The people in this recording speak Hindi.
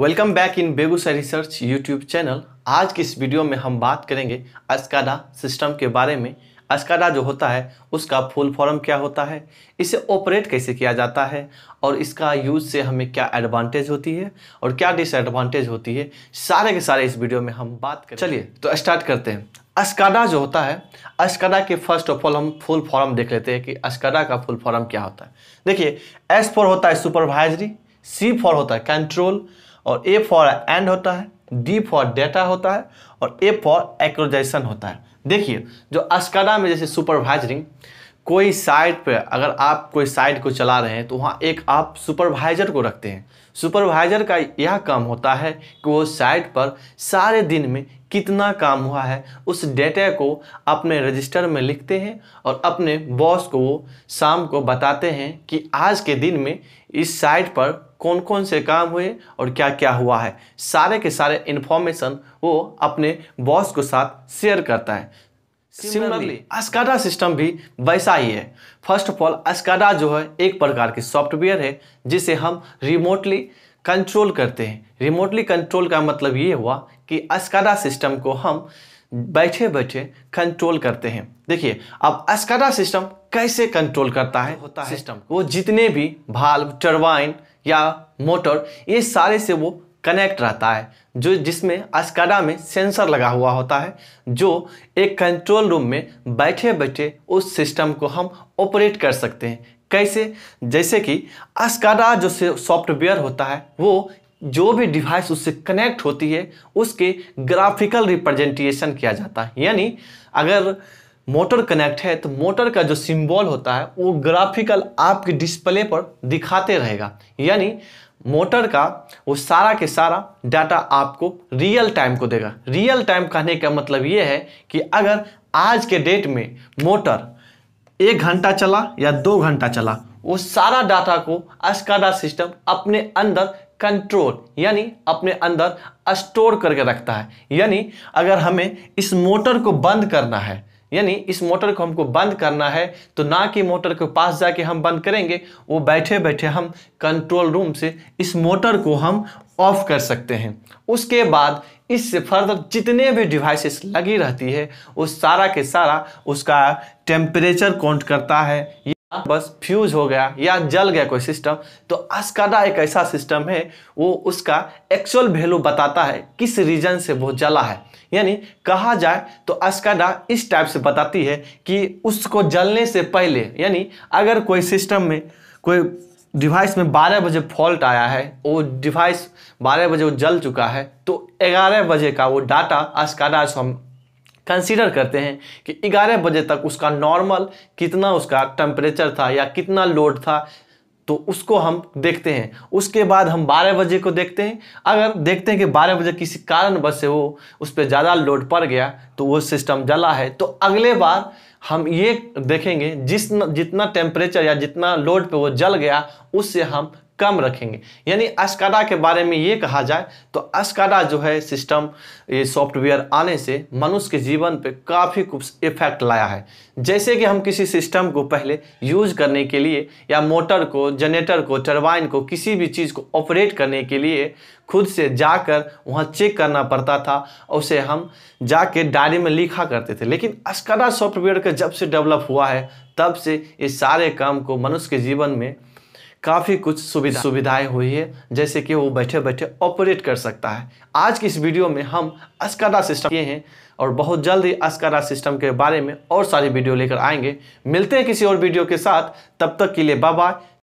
welcome back in Begusarai research YouTube channel आज की इस वीडियो में हम बात करेंगे अस्काडा सिस्टम के बारे में अस्काडा जो होता है उसका फुल फॉर्म क्या होता है इसे ऑपरेट कैसे किया जाता है और इसका यूज़ से हमें क्या एडवांटेज होती है और क्या डिसएडवांटेज होती है सारे के सारे इस वीडियो में हम बात करें चलिए तो स्टार्ट करते हैं अस्काडा जो होता है अस्काडा के फर्स्ट ऑफ ऑल हम फुल फॉर्म देख लेते हैं कि अस्काडा का फुल फॉर्म क्या होता है देखिए एस फॉर होता है सुपरवाइजरी सी फॉर होता है कंट्रोल और ए फॉर एंड होता है डी फॉर डेटा होता है और ए फॉर एक्रोजाइजेशन होता है देखिए जो अस्काडा में जैसे सुपरवाइजरिंग कोई साइट पर अगर आप कोई साइट को चला रहे हैं तो वहाँ एक आप सुपरवाइज़र को रखते हैं सुपरवाइज़र का यह काम होता है कि वो साइट पर सारे दिन में कितना काम हुआ है उस डेटा को अपने रजिस्टर में लिखते हैं और अपने बॉस को वो शाम को बताते हैं कि आज के दिन में इस साइट पर कौन कौन से काम हुए और क्या क्या हुआ है सारे के सारे इन्फॉर्मेशन वो अपने बॉस को साथ शेयर करता है सिमिलरली अस्काडा सिस्टम भी वैसा ही है फर्स्ट ऑफ ऑल अस्काडा जो है एक प्रकार की सॉफ्टवेयर है जिसे हम रिमोटली कंट्रोल करते हैं रिमोटली कंट्रोल का मतलब ये हुआ कि अस्काडा सिस्टम को हम बैठे बैठे कंट्रोल करते हैं देखिए अब अस्काडा सिस्टम कैसे कंट्रोल करता है होता है सिस्टम वो जितने भी भाल्व टर्बाइन या मोटर ये सारे से वो कनेक्ट रहता है जो जिसमें अस्काडा में सेंसर लगा हुआ होता है जो एक कंट्रोल रूम में बैठे बैठे उस सिस्टम को हम ऑपरेट कर सकते हैं कैसे जैसे कि अस्काडा जो सॉफ्टवेयर होता है वो जो भी डिवाइस उससे कनेक्ट होती है उसके ग्राफिकल रिप्रेजेंटेशन किया जाता है यानी अगर मोटर कनेक्ट है तो मोटर का जो सिंबल होता है वो ग्राफिकल आपके डिस्प्ले पर दिखाते रहेगा यानी मोटर का वो सारा के सारा डाटा आपको रियल टाइम को देगा रियल टाइम कहने का मतलब ये है कि अगर आज के डेट में मोटर एक घंटा चला या दो घंटा चला वो सारा डाटा को अस्काडा सिस्टम अपने अंदर कंट्रोल यानी अपने अंदर स्टोर करके रखता है यानी अगर हमें इस मोटर को बंद करना है यानी इस मोटर को हमको बंद करना है तो ना कि मोटर के पास जाके हम बंद करेंगे वो बैठे बैठे हम कंट्रोल रूम से इस मोटर को हम ऑफ कर सकते हैं उसके बाद इससे फर्दर जितने भी डिवाइसेस लगी रहती है वो सारा के सारा उसका टेम्परेचर काउंट करता है बस फ्यूज हो गया या जल गया कोई सिस्टम तो अस्काडा एक ऐसा सिस्टम है वो उसका एक्चुअल वैल्यू बताता है किस रीजन से वो जला है यानी कहा जाए तो अस्काडा इस टाइप से बताती है कि उसको जलने से पहले यानी अगर कोई सिस्टम में कोई डिवाइस में 12 बजे फॉल्ट आया है वो डिवाइस 12 बजे वो जल चुका है तो 11 बजे का वो डाटा अस्काडा कंसीडर करते हैं कि 11 बजे तक उसका नॉर्मल कितना उसका टेम्परेचर था या कितना लोड था तो उसको हम देखते हैं उसके बाद हम 12 बजे को देखते हैं अगर देखते हैं कि 12 बजे किसी कारणवश से वो उस पर ज़्यादा लोड पड़ गया तो वो सिस्टम जला है तो अगले बार हम ये देखेंगे जिस जितना टेम्परेचर या जितना लोड पे वो जल गया उससे हम कम रखेंगे यानी अस्काडा के बारे में ये कहा जाए तो अस्काडा जो है सिस्टम ये सॉफ्टवेयर आने से मनुष्य के जीवन पे काफ़ी कुछ इफेक्ट लाया है जैसे कि हम किसी सिस्टम को पहले यूज करने के लिए या मोटर को जनरेटर को टरबाइन को किसी भी चीज़ को ऑपरेट करने के लिए खुद से जाकर वहाँ चेक करना पड़ता था और उसे हम जाके डायरी में लिखा करते थे लेकिन अस्काडा सॉफ्टवेयर का जब से डेवलप हुआ है तब से इस सारे काम को मनुष्य के जीवन में काफ़ी कुछ सुविधा सुविधाएं हुई है जैसे कि वो बैठे बैठे ऑपरेट कर सकता है आज की इस वीडियो में हम अस्कारा सिस्टम किए हैं और बहुत जल्द ही अस्कारा सिस्टम के बारे में और सारी वीडियो लेकर आएंगे मिलते हैं किसी और वीडियो के साथ तब तक के लिए बाय